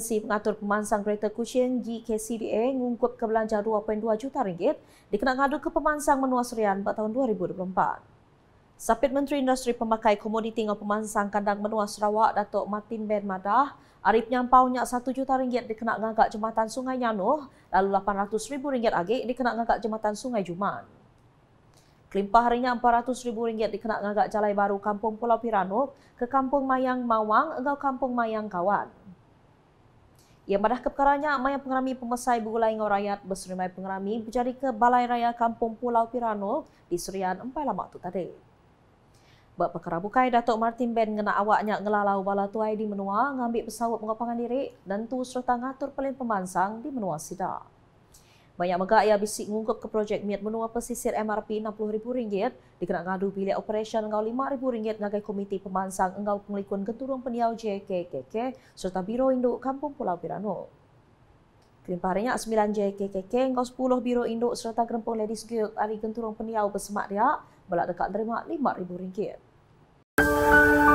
Agensi Pengatur Pemansang Kereta Kuching GKCDA mengungkap kebelanjaan 2.2 juta ringgit dikenal ngadu ke pemansang menua serian pada tahun 2024. Sapit Menteri Industri Pemakai Komoditi dan Pemansang Kandang Menua Sarawak, Datuk Martin Ben Madah, Arif nyampau nyak 1 juta ringgit dikenal ngagak jematan Sungai Nyanuh, lalu 800 ribu ringgit lagi dikenal ngagak jematan Sungai Juman. Kelimpah harinya ribu ringgit dikenak ngagak jalai baru Kampung Pulau Piranuk ke Kampung Mayang Mawang atau Kampung Mayang Kawan. Ia pada kebakarannya, amai yang pengerami pemesai buku lain rakyat berserimai pengerami berjari ke Balai Raya Kampung Pulau Pirano di Serian Empai Lama tu tadi. Buat perkara bukai, Datuk Martin Ben kena awaknya ngelalau bala tuai di menua, ngambil pesawat mengopangan diri dan tu serta ngatur pelin pemansang di menua sidang. Banyak megak yang bisik mengungkap ke projek miat menua pesisir MRP RM60,000 dikenak ngadu bilik operasian engau RM5,000 ngagai komite pemansang engau pengelikun genturung peniau JKKK serta Biro Induk Kampung Pulau Pirano. Krim parinya 9 JKKK engau 10 Biro Induk serta Gerempong Ladies Guild Ari genturung peniau bersemak riak belak dekat terima RM5,000. Thank you.